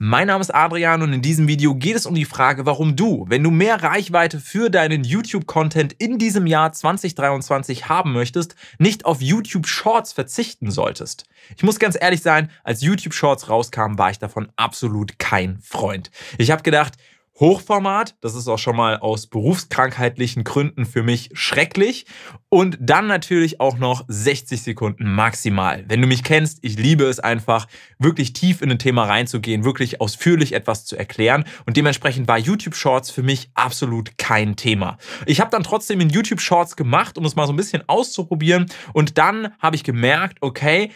Mein Name ist Adrian und in diesem Video geht es um die Frage, warum du, wenn du mehr Reichweite für deinen YouTube-Content in diesem Jahr 2023 haben möchtest, nicht auf YouTube Shorts verzichten solltest. Ich muss ganz ehrlich sein, als YouTube Shorts rauskamen, war ich davon absolut kein Freund. Ich habe gedacht, Hochformat. Das ist auch schon mal aus berufskrankheitlichen Gründen für mich schrecklich. Und dann natürlich auch noch 60 Sekunden maximal. Wenn du mich kennst, ich liebe es einfach, wirklich tief in ein Thema reinzugehen, wirklich ausführlich etwas zu erklären. Und dementsprechend war YouTube Shorts für mich absolut kein Thema. Ich habe dann trotzdem in YouTube Shorts gemacht, um es mal so ein bisschen auszuprobieren. Und dann habe ich gemerkt, okay,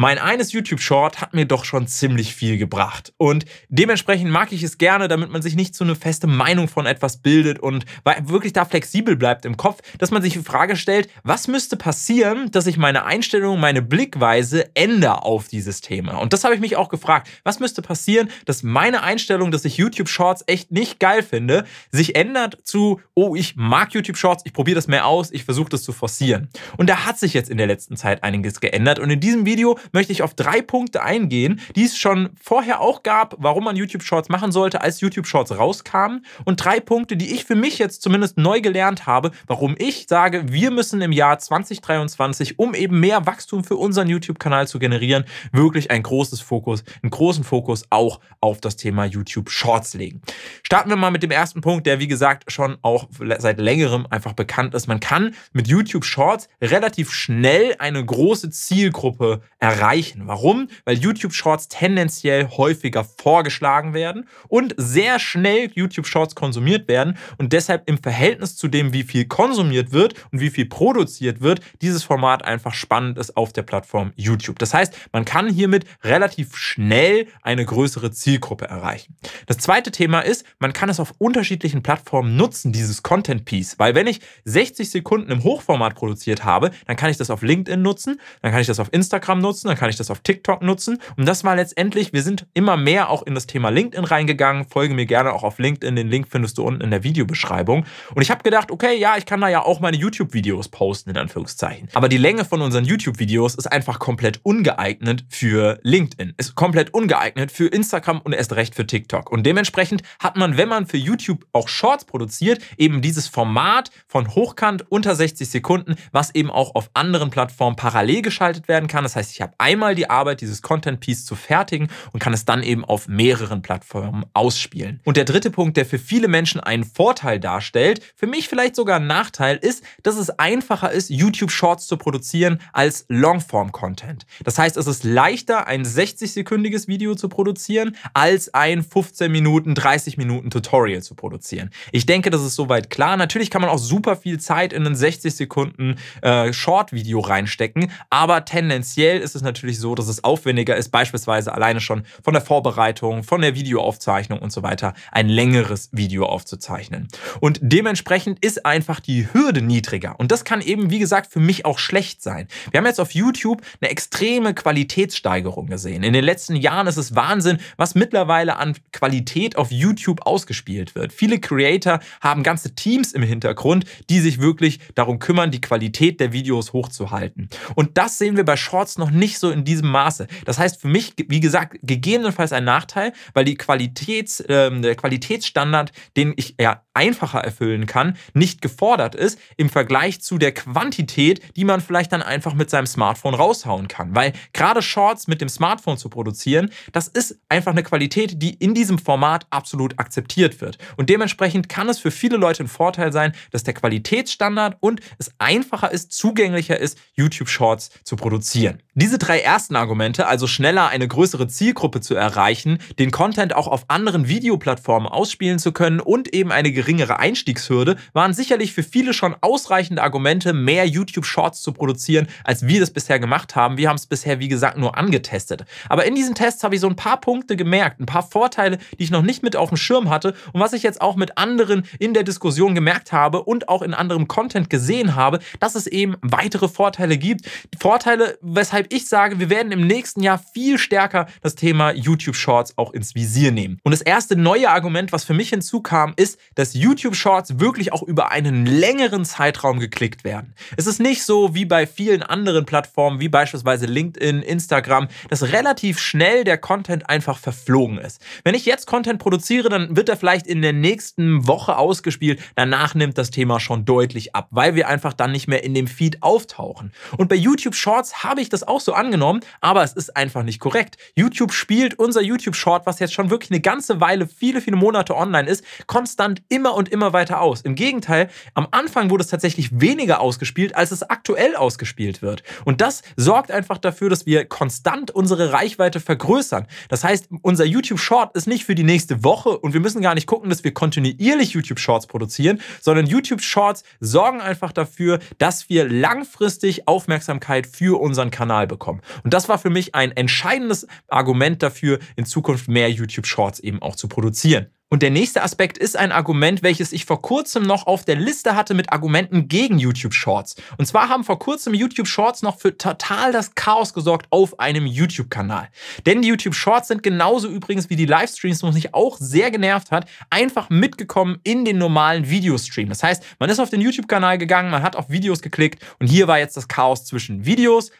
mein eines YouTube-Short hat mir doch schon ziemlich viel gebracht. Und dementsprechend mag ich es gerne, damit man sich nicht so eine feste Meinung von etwas bildet und wirklich da flexibel bleibt im Kopf, dass man sich die Frage stellt, was müsste passieren, dass ich meine Einstellung, meine Blickweise ändere auf dieses Thema. Und das habe ich mich auch gefragt. Was müsste passieren, dass meine Einstellung, dass ich YouTube-Shorts echt nicht geil finde, sich ändert zu, oh, ich mag YouTube-Shorts, ich probiere das mehr aus, ich versuche das zu forcieren. Und da hat sich jetzt in der letzten Zeit einiges geändert. Und in diesem Video möchte ich auf drei Punkte eingehen, die es schon vorher auch gab, warum man YouTube Shorts machen sollte, als YouTube Shorts rauskamen. Und drei Punkte, die ich für mich jetzt zumindest neu gelernt habe, warum ich sage, wir müssen im Jahr 2023, um eben mehr Wachstum für unseren YouTube-Kanal zu generieren, wirklich ein großes Fokus, einen großen Fokus auch auf das Thema YouTube Shorts legen. Starten wir mal mit dem ersten Punkt, der wie gesagt schon auch seit längerem einfach bekannt ist. Man kann mit YouTube Shorts relativ schnell eine große Zielgruppe erreichen erreichen. Warum? Weil YouTube Shorts tendenziell häufiger vorgeschlagen werden und sehr schnell YouTube Shorts konsumiert werden und deshalb im Verhältnis zu dem, wie viel konsumiert wird und wie viel produziert wird, dieses Format einfach spannend ist auf der Plattform YouTube. Das heißt, man kann hiermit relativ schnell eine größere Zielgruppe erreichen. Das zweite Thema ist, man kann es auf unterschiedlichen Plattformen nutzen, dieses Content Piece, weil wenn ich 60 Sekunden im Hochformat produziert habe, dann kann ich das auf LinkedIn nutzen, dann kann ich das auf Instagram nutzen, nutzen, dann kann ich das auf TikTok nutzen. Und das war letztendlich, wir sind immer mehr auch in das Thema LinkedIn reingegangen. Folge mir gerne auch auf LinkedIn. Den Link findest du unten in der Videobeschreibung. Und ich habe gedacht, okay, ja, ich kann da ja auch meine YouTube-Videos posten, in Anführungszeichen. Aber die Länge von unseren YouTube-Videos ist einfach komplett ungeeignet für LinkedIn. Ist komplett ungeeignet für Instagram und erst recht für TikTok. Und dementsprechend hat man, wenn man für YouTube auch Shorts produziert, eben dieses Format von hochkant unter 60 Sekunden, was eben auch auf anderen Plattformen parallel geschaltet werden kann. Das heißt, ich habe habe einmal die Arbeit, dieses Content-Piece zu fertigen und kann es dann eben auf mehreren Plattformen ausspielen. Und der dritte Punkt, der für viele Menschen einen Vorteil darstellt, für mich vielleicht sogar ein Nachteil, ist, dass es einfacher ist, YouTube Shorts zu produzieren als Longform-Content. Das heißt, es ist leichter, ein 60-sekündiges Video zu produzieren, als ein 15 Minuten, 30 Minuten Tutorial zu produzieren. Ich denke, das ist soweit klar. Natürlich kann man auch super viel Zeit in ein 60 Sekunden äh, Short-Video reinstecken, aber tendenziell ist es es natürlich so, dass es aufwendiger ist, beispielsweise alleine schon von der Vorbereitung, von der Videoaufzeichnung und so weiter, ein längeres Video aufzuzeichnen. Und dementsprechend ist einfach die Hürde niedriger. Und das kann eben, wie gesagt, für mich auch schlecht sein. Wir haben jetzt auf YouTube eine extreme Qualitätssteigerung gesehen. In den letzten Jahren ist es Wahnsinn, was mittlerweile an Qualität auf YouTube ausgespielt wird. Viele Creator haben ganze Teams im Hintergrund, die sich wirklich darum kümmern, die Qualität der Videos hochzuhalten. Und das sehen wir bei Shorts noch nicht nicht so in diesem Maße. Das heißt für mich, wie gesagt, gegebenenfalls ein Nachteil, weil die Qualitäts, äh, der Qualitätsstandard, den ich ja einfacher erfüllen kann, nicht gefordert ist im Vergleich zu der Quantität, die man vielleicht dann einfach mit seinem Smartphone raushauen kann. Weil gerade Shorts mit dem Smartphone zu produzieren, das ist einfach eine Qualität, die in diesem Format absolut akzeptiert wird. Und dementsprechend kann es für viele Leute ein Vorteil sein, dass der Qualitätsstandard und es einfacher ist, zugänglicher ist, YouTube Shorts zu produzieren. Diese drei ersten Argumente, also schneller eine größere Zielgruppe zu erreichen, den Content auch auf anderen Videoplattformen ausspielen zu können und eben eine geringere Einstiegshürde, waren sicherlich für viele schon ausreichende Argumente, mehr YouTube Shorts zu produzieren, als wir das bisher gemacht haben. Wir haben es bisher, wie gesagt, nur angetestet. Aber in diesen Tests habe ich so ein paar Punkte gemerkt, ein paar Vorteile, die ich noch nicht mit auf dem Schirm hatte und was ich jetzt auch mit anderen in der Diskussion gemerkt habe und auch in anderem Content gesehen habe, dass es eben weitere Vorteile gibt. Vorteile, weshalb ich sage, wir werden im nächsten Jahr viel stärker das Thema YouTube Shorts auch ins Visier nehmen. Und das erste neue Argument, was für mich hinzukam, ist, dass YouTube Shorts wirklich auch über einen längeren Zeitraum geklickt werden. Es ist nicht so wie bei vielen anderen Plattformen, wie beispielsweise LinkedIn, Instagram, dass relativ schnell der Content einfach verflogen ist. Wenn ich jetzt Content produziere, dann wird er vielleicht in der nächsten Woche ausgespielt. Danach nimmt das Thema schon deutlich ab, weil wir einfach dann nicht mehr in dem Feed auftauchen. Und bei YouTube Shorts habe ich das auch so angenommen, aber es ist einfach nicht korrekt. YouTube spielt unser YouTube-Short, was jetzt schon wirklich eine ganze Weile, viele, viele Monate online ist, konstant immer und immer weiter aus. Im Gegenteil, am Anfang wurde es tatsächlich weniger ausgespielt, als es aktuell ausgespielt wird. Und das sorgt einfach dafür, dass wir konstant unsere Reichweite vergrößern. Das heißt, unser YouTube-Short ist nicht für die nächste Woche und wir müssen gar nicht gucken, dass wir kontinuierlich YouTube-Shorts produzieren, sondern YouTube-Shorts sorgen einfach dafür, dass wir langfristig Aufmerksamkeit für unseren Kanal bekommen bekommen. Und das war für mich ein entscheidendes Argument dafür, in Zukunft mehr YouTube Shorts eben auch zu produzieren. Und der nächste Aspekt ist ein Argument, welches ich vor kurzem noch auf der Liste hatte mit Argumenten gegen YouTube Shorts. Und zwar haben vor kurzem YouTube Shorts noch für total das Chaos gesorgt auf einem YouTube-Kanal. Denn die YouTube Shorts sind genauso übrigens wie die Livestreams, was mich auch sehr genervt hat, einfach mitgekommen in den normalen Videostream. Das heißt, man ist auf den YouTube-Kanal gegangen, man hat auf Videos geklickt und hier war jetzt das Chaos zwischen Videos,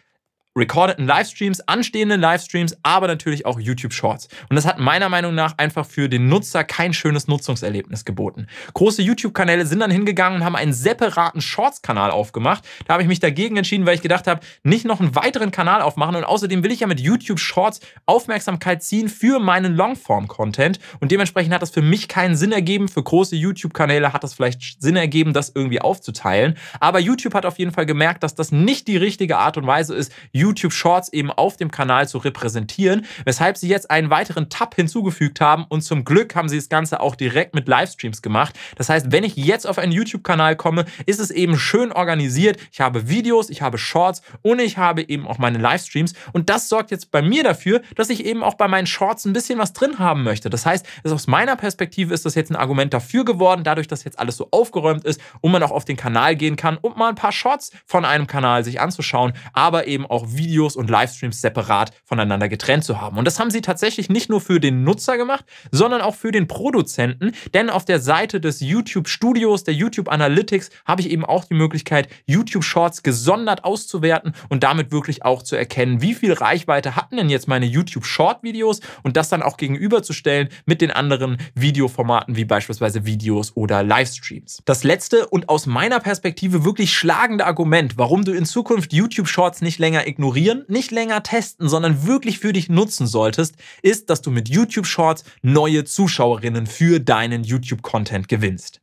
recordeten Livestreams, anstehenden Livestreams, aber natürlich auch YouTube Shorts. Und das hat meiner Meinung nach einfach für den Nutzer kein schönes Nutzungserlebnis geboten. Große YouTube-Kanäle sind dann hingegangen und haben einen separaten Shorts-Kanal aufgemacht. Da habe ich mich dagegen entschieden, weil ich gedacht habe, nicht noch einen weiteren Kanal aufmachen und außerdem will ich ja mit YouTube Shorts Aufmerksamkeit ziehen für meinen Longform-Content und dementsprechend hat das für mich keinen Sinn ergeben. Für große YouTube-Kanäle hat das vielleicht Sinn ergeben, das irgendwie aufzuteilen. Aber YouTube hat auf jeden Fall gemerkt, dass das nicht die richtige Art und Weise ist, YouTube Shorts eben auf dem Kanal zu repräsentieren, weshalb sie jetzt einen weiteren Tab hinzugefügt haben und zum Glück haben sie das Ganze auch direkt mit Livestreams gemacht. Das heißt, wenn ich jetzt auf einen YouTube-Kanal komme, ist es eben schön organisiert. Ich habe Videos, ich habe Shorts und ich habe eben auch meine Livestreams und das sorgt jetzt bei mir dafür, dass ich eben auch bei meinen Shorts ein bisschen was drin haben möchte. Das heißt, aus meiner Perspektive ist das jetzt ein Argument dafür geworden, dadurch, dass jetzt alles so aufgeräumt ist und man auch auf den Kanal gehen kann um mal ein paar Shorts von einem Kanal sich anzuschauen, aber eben auch Videos und Livestreams separat voneinander getrennt zu haben. Und das haben sie tatsächlich nicht nur für den Nutzer gemacht, sondern auch für den Produzenten, denn auf der Seite des YouTube Studios, der YouTube Analytics, habe ich eben auch die Möglichkeit, YouTube Shorts gesondert auszuwerten und damit wirklich auch zu erkennen, wie viel Reichweite hatten denn jetzt meine YouTube Short Videos und das dann auch gegenüberzustellen mit den anderen Videoformaten wie beispielsweise Videos oder Livestreams. Das letzte und aus meiner Perspektive wirklich schlagende Argument, warum du in Zukunft YouTube Shorts nicht länger ignorierst, ignorieren, nicht länger testen, sondern wirklich für dich nutzen solltest, ist, dass du mit YouTube Shorts neue Zuschauerinnen für deinen YouTube-Content gewinnst.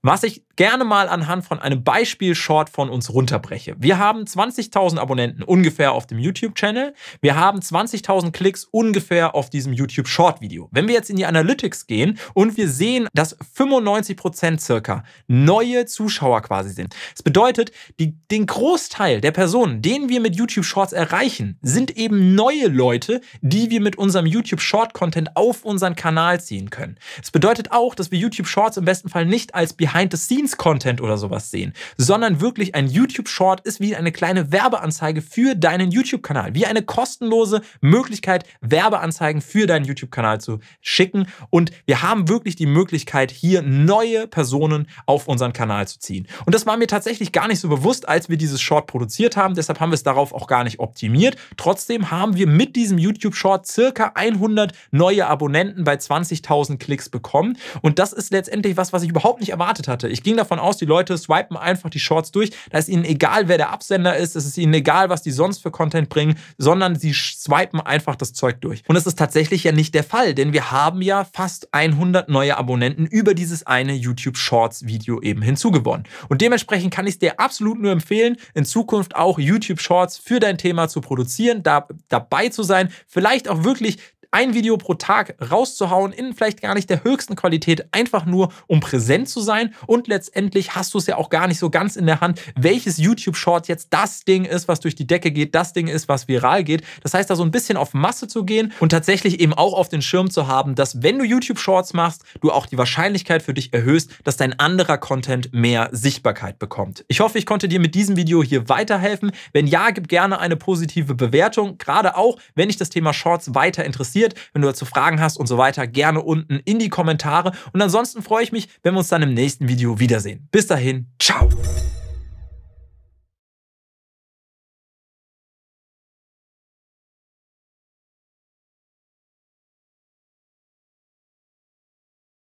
Was ich gerne mal anhand von einem Beispiel-Short von uns runterbreche. Wir haben 20.000 Abonnenten ungefähr auf dem YouTube-Channel. Wir haben 20.000 Klicks ungefähr auf diesem YouTube-Short-Video. Wenn wir jetzt in die Analytics gehen und wir sehen, dass 95% circa neue Zuschauer quasi sind. Das bedeutet, die, den Großteil der Personen, denen wir mit YouTube Shorts Shorts erreichen, sind eben neue Leute, die wir mit unserem YouTube Short Content auf unseren Kanal ziehen können. Das bedeutet auch, dass wir YouTube Shorts im besten Fall nicht als Behind the Scenes Content oder sowas sehen, sondern wirklich ein YouTube Short ist wie eine kleine Werbeanzeige für deinen YouTube Kanal, wie eine kostenlose Möglichkeit Werbeanzeigen für deinen YouTube Kanal zu schicken und wir haben wirklich die Möglichkeit hier neue Personen auf unseren Kanal zu ziehen. Und das war mir tatsächlich gar nicht so bewusst, als wir dieses Short produziert haben, deshalb haben wir es darauf auch gar nicht nicht optimiert. Trotzdem haben wir mit diesem YouTube Short circa 100 neue Abonnenten bei 20.000 Klicks bekommen. Und das ist letztendlich was, was ich überhaupt nicht erwartet hatte. Ich ging davon aus, die Leute swipen einfach die Shorts durch. Da ist ihnen egal, wer der Absender ist. Es ist ihnen egal, was die sonst für Content bringen, sondern sie swipen einfach das Zeug durch. Und das ist tatsächlich ja nicht der Fall, denn wir haben ja fast 100 neue Abonnenten über dieses eine YouTube Shorts Video eben hinzugewonnen. Und dementsprechend kann ich es dir absolut nur empfehlen, in Zukunft auch YouTube Shorts für dein thema zu produzieren, da, dabei zu sein, vielleicht auch wirklich ein Video pro Tag rauszuhauen, in vielleicht gar nicht der höchsten Qualität, einfach nur um präsent zu sein. Und letztendlich hast du es ja auch gar nicht so ganz in der Hand, welches YouTube-Short jetzt das Ding ist, was durch die Decke geht, das Ding ist, was viral geht. Das heißt, da so ein bisschen auf Masse zu gehen und tatsächlich eben auch auf den Schirm zu haben, dass wenn du YouTube-Shorts machst, du auch die Wahrscheinlichkeit für dich erhöhst, dass dein anderer Content mehr Sichtbarkeit bekommt. Ich hoffe, ich konnte dir mit diesem Video hier weiterhelfen. Wenn ja, gib gerne eine positive Bewertung, gerade auch, wenn dich das Thema Shorts weiter interessiert interessiert, wenn du dazu Fragen hast und so weiter, gerne unten in die Kommentare. Und ansonsten freue ich mich, wenn wir uns dann im nächsten Video wiedersehen. Bis dahin, ciao!